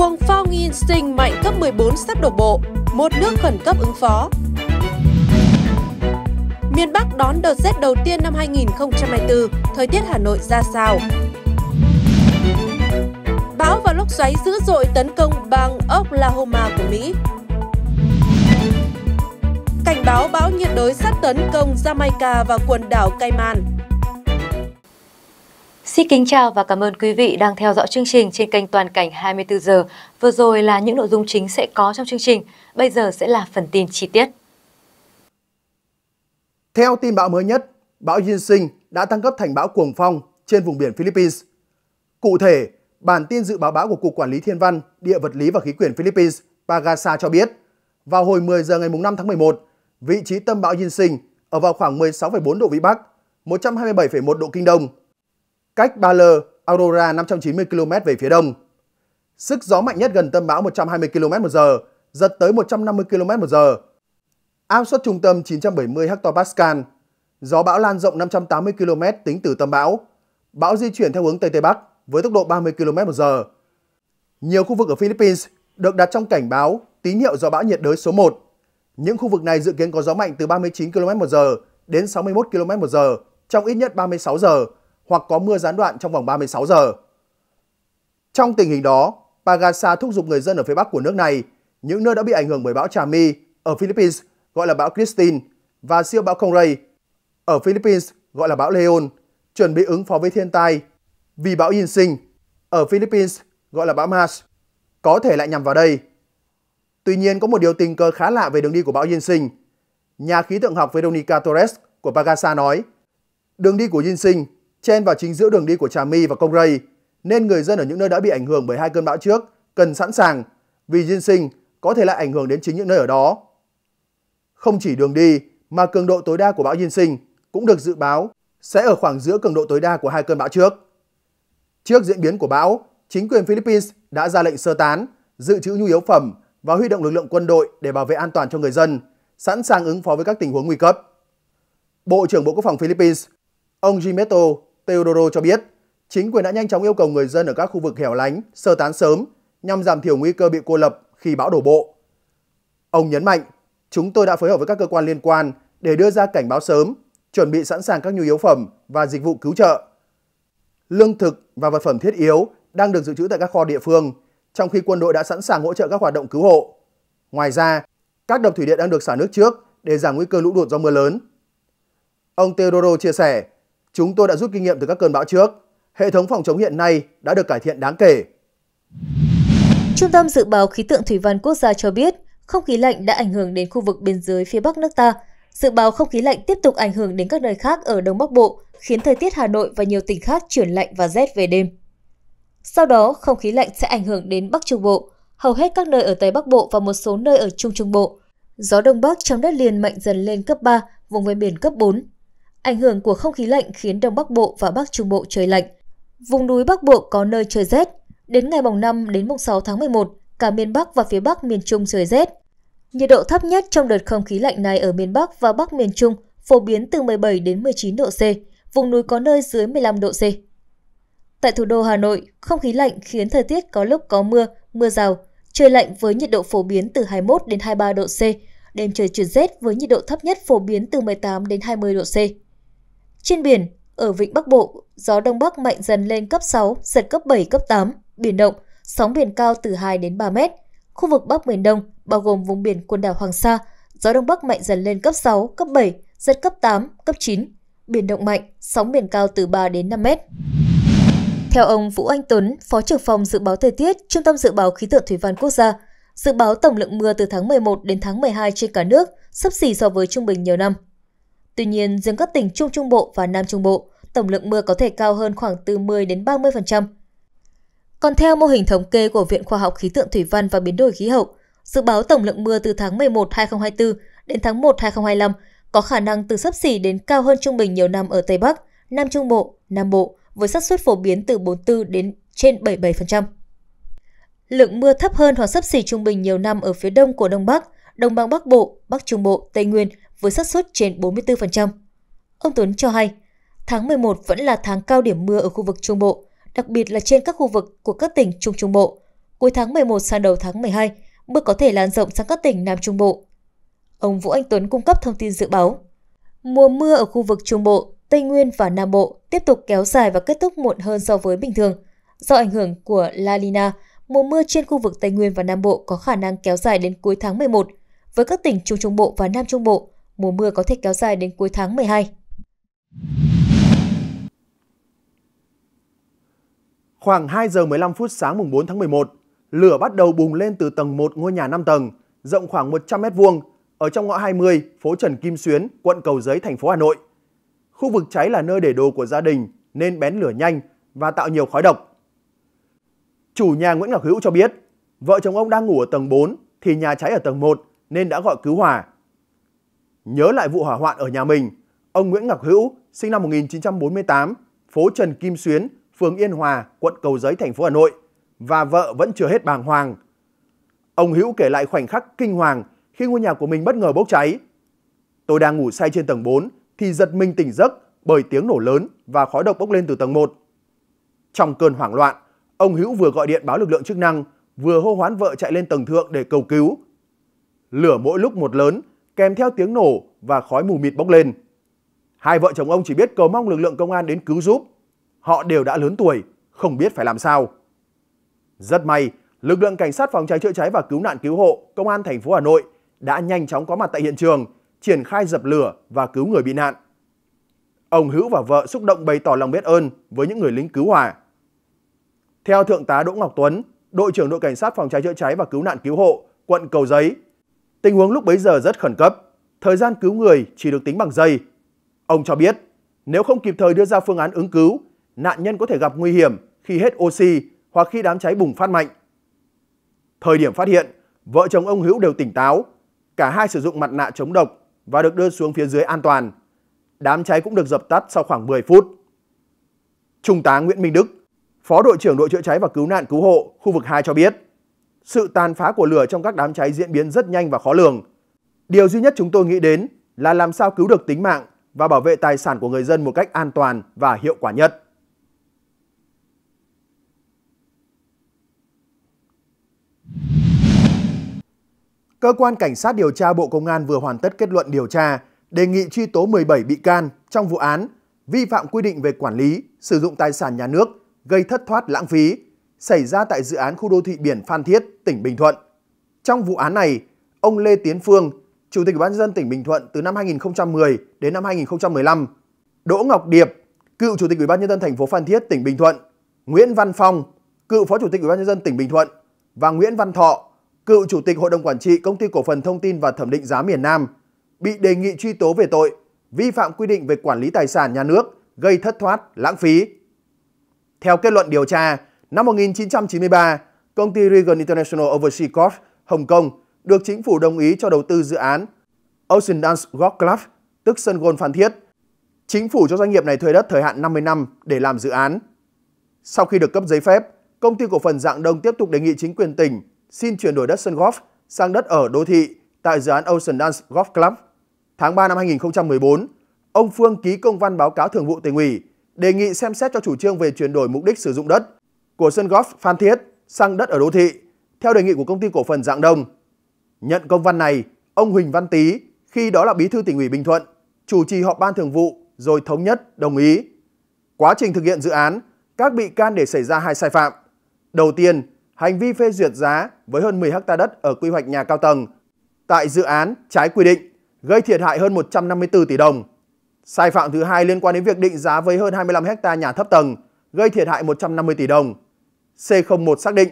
Cuồng phong Instinct mạnh cấp 14 sắp đổ bộ, một nước khẩn cấp ứng phó. Miền Bắc đón đợt rét đầu tiên năm 2024, thời tiết Hà Nội ra sao? Bão và lốc xoáy dữ dội tấn công bang Oklahoma của Mỹ. Cảnh báo bão nhiệt đới sắp tấn công Jamaica và quần đảo Cayman. Xin kính chào và cảm ơn quý vị đang theo dõi chương trình trên kênh Toàn cảnh 24 giờ. Vừa rồi là những nội dung chính sẽ có trong chương trình, bây giờ sẽ là phần tin chi tiết. Theo tin bão mới nhất, bão Yinsin đã tăng cấp thành bão cuồng phong trên vùng biển Philippines. Cụ thể, bản tin dự báo bão của Cục Quản lý Thiên văn, Địa vật lý và Khí quyển Philippines Pagasa cho biết, vào hồi 10 giờ ngày 5 tháng 11, vị trí tâm bão Yinsin ở vào khoảng 16,4 độ Vĩ Bắc, 127,1 độ Kinh Đông, cách Ba Lơ, Aurora 590 km về phía đông. Sức gió mạnh nhất gần tâm bão 120 km h giật tới 150 km h Áp suất trung tâm 970 hPa. Gió bão lan rộng 580 km tính từ tâm bão. Bão di chuyển theo hướng Tây Tây Bắc với tốc độ 30 km h Nhiều khu vực ở Philippines được đặt trong cảnh báo tín hiệu gió bão nhiệt đới số 1. Những khu vực này dự kiến có gió mạnh từ 39 km h đến 61 km h trong ít nhất 36 giờ hoặc có mưa gián đoạn trong vòng 36 giờ. Trong tình hình đó, Pagasa thúc giục người dân ở phía bắc của nước này, những nơi đã bị ảnh hưởng bởi bão Chami ở Philippines gọi là bão Christine và siêu bão Conray ở Philippines gọi là bão Leon, chuẩn bị ứng phó với thiên tai vì bão Yinsing ở Philippines gọi là bão Mars có thể lại nhằm vào đây. Tuy nhiên có một điều tình cờ khá lạ về đường đi của bão Yinsing. Nhà khí tượng học Veronica Torres của Pagasa nói, đường đi của Yinsing trên và chính giữa đường đi của Trà My và Công Rây, nên người dân ở những nơi đã bị ảnh hưởng bởi hai cơn bão trước cần sẵn sàng vì dân sinh có thể lại ảnh hưởng đến chính những nơi ở đó. Không chỉ đường đi mà cường độ tối đa của bão Diên Sinh cũng được dự báo sẽ ở khoảng giữa cường độ tối đa của hai cơn bão trước. Trước diễn biến của bão, chính quyền Philippines đã ra lệnh sơ tán, dự trữ nhu yếu phẩm và huy động lực lượng quân đội để bảo vệ an toàn cho người dân, sẵn sàng ứng phó với các tình huống nguy cấp. Bộ trưởng Bộ Quốc phòng Philippines, ông Jimeto Teodoro cho biết, chính quyền đã nhanh chóng yêu cầu người dân ở các khu vực hẻo lánh sơ tán sớm nhằm giảm thiểu nguy cơ bị cô lập khi bão đổ bộ. Ông nhấn mạnh, chúng tôi đã phối hợp với các cơ quan liên quan để đưa ra cảnh báo sớm, chuẩn bị sẵn sàng các nhu yếu phẩm và dịch vụ cứu trợ. Lương thực và vật phẩm thiết yếu đang được dự trữ tại các kho địa phương, trong khi quân đội đã sẵn sàng hỗ trợ các hoạt động cứu hộ. Ngoài ra, các đập thủy điện đang được xả nước trước để giảm nguy cơ lũ lụt do mưa lớn. Ông Teodoro chia sẻ, Chúng tôi đã rút kinh nghiệm từ các cơn bão trước. Hệ thống phòng chống hiện nay đã được cải thiện đáng kể. Trung tâm Dự báo Khí tượng Thủy văn Quốc gia cho biết, không khí lạnh đã ảnh hưởng đến khu vực biên giới phía Bắc nước ta. Dự báo không khí lạnh tiếp tục ảnh hưởng đến các nơi khác ở Đông Bắc Bộ, khiến thời tiết Hà Nội và nhiều tỉnh khác chuyển lạnh và rét về đêm. Sau đó, không khí lạnh sẽ ảnh hưởng đến Bắc Trung Bộ, hầu hết các nơi ở Tây Bắc Bộ và một số nơi ở Trung Trung Bộ. Gió Đông Bắc trong đất liền mạnh dần lên cấp 3, vùng ven biển cấp 4. Ảnh hưởng của không khí lạnh khiến Đông Bắc Bộ và Bắc Trung Bộ trời lạnh. Vùng núi Bắc Bộ có nơi trời rét. Đến ngày mùng 5 đến mùng 6 tháng 11, cả miền Bắc và phía Bắc miền Trung trời rét. Nhiệt độ thấp nhất trong đợt không khí lạnh này ở miền Bắc và Bắc miền Trung phổ biến từ 17 đến 19 độ C, vùng núi có nơi dưới 15 độ C. Tại thủ đô Hà Nội, không khí lạnh khiến thời tiết có lúc có mưa, mưa rào, trời lạnh với nhiệt độ phổ biến từ 21 đến 23 độ C, đêm trời chuyển rét với nhiệt độ thấp nhất phổ biến từ 18 đến 20 độ C. Trên biển, ở vịnh Bắc Bộ, gió Đông Bắc mạnh dần lên cấp 6, giật cấp 7, cấp 8, biển động, sóng biển cao từ 2 đến 3 mét. Khu vực Bắc Miền Đông, bao gồm vùng biển quần đảo Hoàng Sa, gió Đông Bắc mạnh dần lên cấp 6, cấp 7, giật cấp 8, cấp 9. Biển động mạnh, sóng biển cao từ 3 đến 5 mét. Theo ông Vũ Anh Tuấn, Phó trưởng phòng Dự báo Thời tiết, Trung tâm Dự báo Khí tượng Thủy văn Quốc gia, dự báo tổng lượng mưa từ tháng 11 đến tháng 12 trên cả nước sấp xỉ so với trung bình nhiều năm. Tuy nhiên, riêng các tỉnh Trung Trung Bộ và Nam Trung Bộ, tổng lượng mưa có thể cao hơn khoảng từ 10 đến 30%. Còn theo mô hình thống kê của Viện Khoa học Khí tượng Thủy văn và Biến đổi khí hậu, dự báo tổng lượng mưa từ tháng 11 2024 đến tháng 1 2025 có khả năng từ sấp xỉ đến cao hơn trung bình nhiều năm ở Tây Bắc, Nam Trung Bộ, Nam Bộ với xác suất phổ biến từ 44 đến trên 77%. Lượng mưa thấp hơn hoặc sấp xỉ trung bình nhiều năm ở phía đông của Đông Bắc, đồng bằng Bắc Bộ, Bắc Trung Bộ, Tây Nguyên với xác suất trên 44%. Ông Tuấn cho hay, tháng 11 vẫn là tháng cao điểm mưa ở khu vực Trung Bộ, đặc biệt là trên các khu vực của các tỉnh Trung Trung Bộ. Cuối tháng 11 sang đầu tháng 12, mưa có thể lan rộng sang các tỉnh Nam Trung Bộ. Ông Vũ Anh Tuấn cung cấp thông tin dự báo. Mùa mưa ở khu vực Trung Bộ, Tây Nguyên và Nam Bộ tiếp tục kéo dài và kết thúc muộn hơn so với bình thường. Do ảnh hưởng của La Nina, mùa mưa trên khu vực Tây Nguyên và Nam Bộ có khả năng kéo dài đến cuối tháng 11. Với các tỉnh Trung Trung Bộ và Nam Trung Bộ, mùa mưa có thể kéo dài đến cuối tháng 12. Khoảng 2 giờ 15 phút sáng mùng 4 tháng 11, lửa bắt đầu bùng lên từ tầng 1 ngôi nhà 5 tầng, rộng khoảng 100 mét vuông, ở trong ngõ 20, phố Trần Kim Xuyến, quận Cầu Giấy, thành phố Hà Nội. Khu vực cháy là nơi để đồ của gia đình nên bén lửa nhanh và tạo nhiều khói độc. Chủ nhà Nguyễn Ngọc Hữu cho biết, vợ chồng ông đang ngủ ở tầng 4 thì nhà cháy ở tầng 1 nên đã gọi cứu hỏa Nhớ lại vụ hỏa hoạn ở nhà mình, ông Nguyễn Ngọc Hữu, sinh năm 1948, phố Trần Kim Xuyến, phường Yên Hòa, quận Cầu Giấy, thành phố Hà Nội và vợ vẫn chưa hết bàng hoàng. Ông Hữu kể lại khoảnh khắc kinh hoàng khi ngôi nhà của mình bất ngờ bốc cháy. Tôi đang ngủ say trên tầng 4 thì giật mình tỉnh giấc bởi tiếng nổ lớn và khói độc bốc lên từ tầng 1. Trong cơn hoảng loạn, ông Hữu vừa gọi điện báo lực lượng chức năng, vừa hô hoán vợ chạy lên tầng thượng để cầu cứu. Lửa mỗi lúc một lớn kèm theo tiếng nổ và khói mù mịt bốc lên. Hai vợ chồng ông chỉ biết cầu mong lực lượng công an đến cứu giúp. Họ đều đã lớn tuổi, không biết phải làm sao. Rất may, lực lượng cảnh sát phòng cháy chữa cháy và cứu nạn cứu hộ công an thành phố Hà Nội đã nhanh chóng có mặt tại hiện trường, triển khai dập lửa và cứu người bị nạn. Ông Hữu và vợ xúc động bày tỏ lòng biết ơn với những người lính cứu hỏa. Theo thượng tá Đỗ Ngọc Tuấn, đội trưởng đội cảnh sát phòng cháy chữa cháy và cứu nạn cứu hộ quận Cầu Giấy Tình huống lúc bấy giờ rất khẩn cấp, thời gian cứu người chỉ được tính bằng giây. Ông cho biết, nếu không kịp thời đưa ra phương án ứng cứu, nạn nhân có thể gặp nguy hiểm khi hết oxy hoặc khi đám cháy bùng phát mạnh. Thời điểm phát hiện, vợ chồng ông Hữu đều tỉnh táo, cả hai sử dụng mặt nạ chống độc và được đưa xuống phía dưới an toàn. Đám cháy cũng được dập tắt sau khoảng 10 phút. Trung tá Nguyễn Minh Đức, Phó đội trưởng đội chữa cháy và cứu nạn cứu hộ khu vực 2 cho biết, sự tàn phá của lửa trong các đám cháy diễn biến rất nhanh và khó lường. Điều duy nhất chúng tôi nghĩ đến là làm sao cứu được tính mạng và bảo vệ tài sản của người dân một cách an toàn và hiệu quả nhất. Cơ quan Cảnh sát điều tra Bộ Công an vừa hoàn tất kết luận điều tra, đề nghị truy tố 17 bị can trong vụ án vi phạm quy định về quản lý, sử dụng tài sản nhà nước, gây thất thoát lãng phí, xảy ra tại dự án khu đô thị biển Phan Thiết, tỉnh Bình Thuận. Trong vụ án này, ông Lê Tiến Phương, Chủ tịch Ủy ban nhân dân tỉnh Bình Thuận từ năm 2010 đến năm 2015, Đỗ Ngọc Điệp, cựu Chủ tịch Ủy ban nhân dân thành phố Phan Thiết, tỉnh Bình Thuận, Nguyễn Văn Phong, cựu Phó Chủ tịch Ủy ban nhân dân tỉnh Bình Thuận và Nguyễn Văn Thọ, cựu Chủ tịch Hội đồng quản trị Công ty cổ phần Thông tin và Thẩm định giá miền Nam, bị đề nghị truy tố về tội vi phạm quy định về quản lý tài sản nhà nước gây thất thoát, lãng phí. Theo kết luận điều tra, Năm 1993, công ty Reagan International Overseas Corp. Hồng Kông được chính phủ đồng ý cho đầu tư dự án Ocean Dance Golf Club, tức sân golf Phan Thiết. Chính phủ cho doanh nghiệp này thuê đất thời hạn 50 năm để làm dự án. Sau khi được cấp giấy phép, công ty cổ phần Dạng Đông tiếp tục đề nghị chính quyền tỉnh xin chuyển đổi đất sân golf sang đất ở đô thị tại dự án Ocean Dance Golf Club. Tháng 3 năm 2014, ông Phương ký công văn báo cáo Thường vụ tỉnh ủy đề nghị xem xét cho chủ trương về chuyển đổi mục đích sử dụng đất của sân golf Phan Thiết sang đất ở đô thị theo đề nghị của công ty cổ phần Dạng Đông. Nhận công văn này, ông Huỳnh Văn Tý, khi đó là bí thư tỉnh ủy Bình Thuận, chủ trì họp ban thường vụ rồi thống nhất đồng ý. Quá trình thực hiện dự án, các bị can để xảy ra hai sai phạm. Đầu tiên, hành vi phê duyệt giá với hơn 10 ha đất ở quy hoạch nhà cao tầng tại dự án trái quy định, gây thiệt hại hơn 154 tỷ đồng. Sai phạm thứ hai liên quan đến việc định giá với hơn 25 ha nhà thấp tầng, gây thiệt hại 150 tỷ đồng. C01 xác định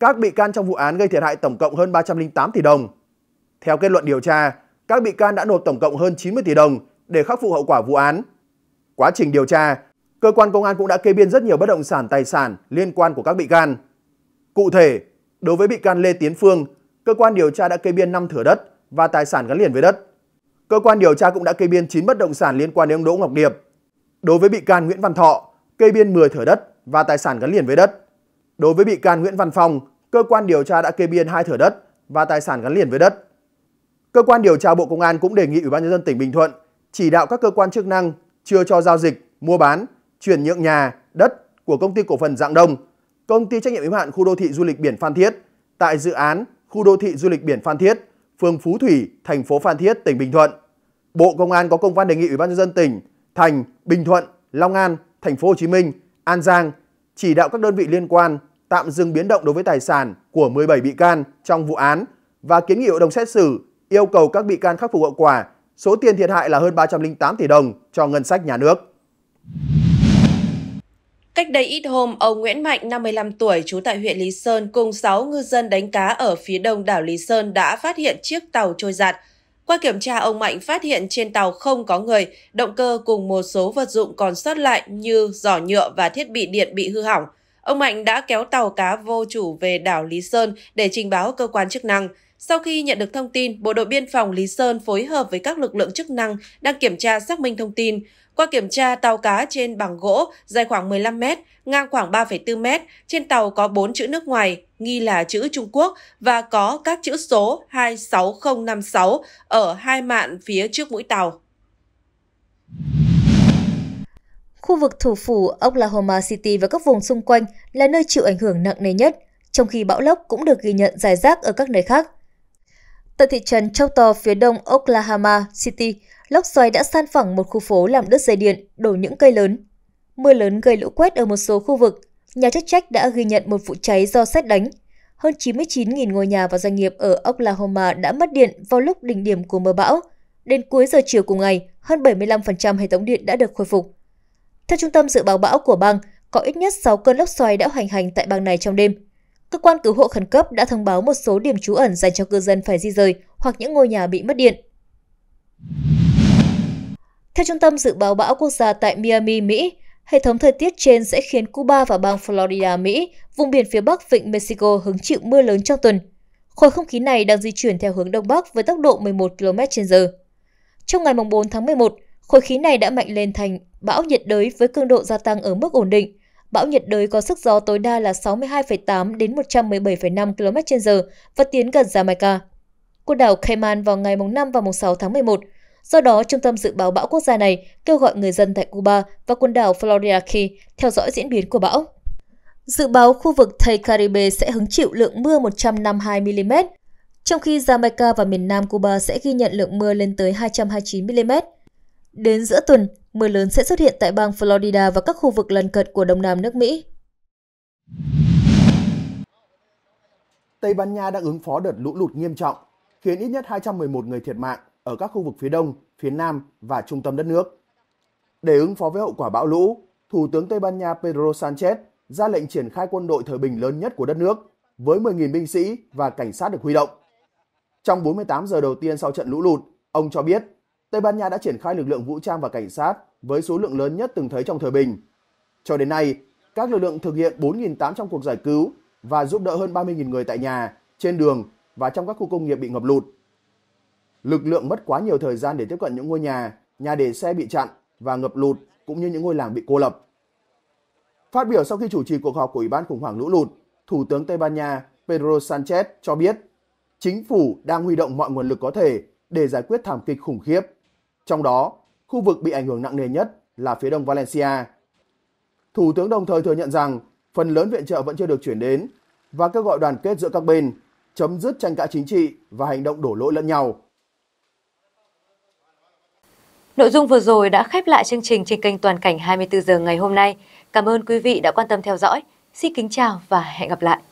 các bị can trong vụ án gây thiệt hại tổng cộng hơn 308 tỷ đồng. Theo kết luận điều tra, các bị can đã nộp tổng cộng hơn 90 tỷ đồng để khắc phục hậu quả vụ án. Quá trình điều tra, cơ quan công an cũng đã kê biên rất nhiều bất động sản tài sản liên quan của các bị can. Cụ thể, đối với bị can Lê Tiến Phương, cơ quan điều tra đã kê biên 5 thửa đất và tài sản gắn liền với đất. Cơ quan điều tra cũng đã kê biên 9 bất động sản liên quan đến ông Đỗ Ngọc Điệp. Đối với bị can Nguyễn Văn Thọ, kê biên 10 thửa đất và tài sản gắn liền với đất. Đối với bị can Nguyễn Văn Phong, cơ quan điều tra đã kê biên hai thửa đất và tài sản gắn liền với đất. Cơ quan điều tra Bộ Công an cũng đề nghị Ủy ban nhân dân tỉnh Bình Thuận chỉ đạo các cơ quan chức năng chưa cho giao dịch, mua bán, chuyển nhượng nhà, đất của công ty cổ phần Dạng Đông, công ty trách nhiệm hữu hạn khu đô thị du lịch biển Phan Thiết tại dự án khu đô thị du lịch biển Phan Thiết, phường Phú Thủy, thành phố Phan Thiết, tỉnh Bình Thuận. Bộ Công an có công văn đề nghị Ủy ban nhân dân tỉnh, thành, Bình Thuận, Long An, thành phố Hồ Chí Minh, An Giang chỉ đạo các đơn vị liên quan tạm dừng biến động đối với tài sản của 17 bị can trong vụ án và kiến nghị hội đồng xét xử yêu cầu các bị can khắc phục hậu quả số tiền thiệt hại là hơn 308 tỷ đồng cho ngân sách nhà nước. Cách đây ít hôm, ông Nguyễn Mạnh, 55 tuổi, trú tại huyện Lý Sơn, cùng 6 ngư dân đánh cá ở phía đông đảo Lý Sơn đã phát hiện chiếc tàu trôi giạt. Qua kiểm tra, ông Mạnh phát hiện trên tàu không có người, động cơ cùng một số vật dụng còn sót lại như giỏ nhựa và thiết bị điện bị hư hỏng – Ông Mạnh đã kéo tàu cá vô chủ về đảo Lý Sơn để trình báo cơ quan chức năng. Sau khi nhận được thông tin, Bộ đội Biên phòng Lý Sơn phối hợp với các lực lượng chức năng đang kiểm tra xác minh thông tin. Qua kiểm tra, tàu cá trên bằng gỗ dài khoảng 15 mét, ngang khoảng 3,4 mét, trên tàu có 4 chữ nước ngoài, nghi là chữ Trung Quốc và có các chữ số 26056 ở hai mạn phía trước mũi tàu. Khu vực thủ phủ Oklahoma City và các vùng xung quanh là nơi chịu ảnh hưởng nặng nề nhất, trong khi bão lốc cũng được ghi nhận dài rác ở các nơi khác. Tại thị trấn Choctaw phía đông Oklahoma City, lốc xoáy đã san phẳng một khu phố làm đứt dây điện, đổ những cây lớn. Mưa lớn gây lũ quét ở một số khu vực. Nhà chức trách đã ghi nhận một vụ cháy do xét đánh. Hơn 99.000 ngôi nhà và doanh nghiệp ở Oklahoma đã mất điện vào lúc đỉnh điểm của mưa bão. Đến cuối giờ chiều cùng ngày, hơn 75% hệ thống điện đã được khôi phục. Theo Trung tâm Dự báo bão của bang, có ít nhất 6 cơn lốc xoáy đã hoành hành tại bang này trong đêm. Cơ quan cứu hộ khẩn cấp đã thông báo một số điểm trú ẩn dành cho cư dân phải di rời hoặc những ngôi nhà bị mất điện. Theo Trung tâm Dự báo bão quốc gia tại Miami, Mỹ, hệ thống thời tiết trên sẽ khiến Cuba và bang Florida, Mỹ, vùng biển phía bắc vịnh Mexico hứng chịu mưa lớn trong tuần. Khối không khí này đang di chuyển theo hướng đông bắc với tốc độ 11 km/h. Trong ngày 4 tháng 11, Khối khí này đã mạnh lên thành bão nhiệt đới với cường độ gia tăng ở mức ổn định. Bão nhiệt đới có sức gió tối đa là 62,8 đến 117,5 km/h và tiến gần Jamaica. quần đảo Cayman vào ngày 5 và 6 tháng 11. Do đó, Trung tâm Dự báo Bão Quốc gia này kêu gọi người dân tại Cuba và quần đảo Florida Key theo dõi diễn biến của bão. Dự báo khu vực Tây Caribe sẽ hứng chịu lượng mưa 152mm, trong khi Jamaica và miền Nam Cuba sẽ ghi nhận lượng mưa lên tới 229mm. Đến giữa tuần, mưa lớn sẽ xuất hiện tại bang Florida và các khu vực lân cận của Đông Nam nước Mỹ. Tây Ban Nha đang ứng phó đợt lũ lụt nghiêm trọng, khiến ít nhất 211 người thiệt mạng ở các khu vực phía đông, phía nam và trung tâm đất nước. Để ứng phó với hậu quả bão lũ, Thủ tướng Tây Ban Nha Pedro Sanchez ra lệnh triển khai quân đội thời bình lớn nhất của đất nước với 10.000 binh sĩ và cảnh sát được huy động. Trong 48 giờ đầu tiên sau trận lũ lụt, ông cho biết Tây Ban Nha đã triển khai lực lượng vũ trang và cảnh sát với số lượng lớn nhất từng thấy trong thời bình. Cho đến nay, các lực lượng thực hiện 4.800 cuộc giải cứu và giúp đỡ hơn 30.000 người tại nhà, trên đường và trong các khu công nghiệp bị ngập lụt. Lực lượng mất quá nhiều thời gian để tiếp cận những ngôi nhà, nhà để xe bị chặn và ngập lụt cũng như những ngôi làng bị cô lập. Phát biểu sau khi chủ trì cuộc họp của Ủy ban khủng hoảng lũ lụt, Thủ tướng Tây Ban Nha Pedro Sanchez cho biết chính phủ đang huy động mọi nguồn lực có thể để giải quyết thảm kịch khủng khiếp trong đó, khu vực bị ảnh hưởng nặng nề nhất là phía đông Valencia. Thủ tướng đồng thời thừa nhận rằng phần lớn viện trợ vẫn chưa được chuyển đến và kêu gọi đoàn kết giữa các bên, chấm dứt tranh cãi chính trị và hành động đổ lỗi lẫn nhau. Nội dung vừa rồi đã khép lại chương trình trên kênh Toàn cảnh 24 giờ ngày hôm nay. Cảm ơn quý vị đã quan tâm theo dõi. Xin kính chào và hẹn gặp lại.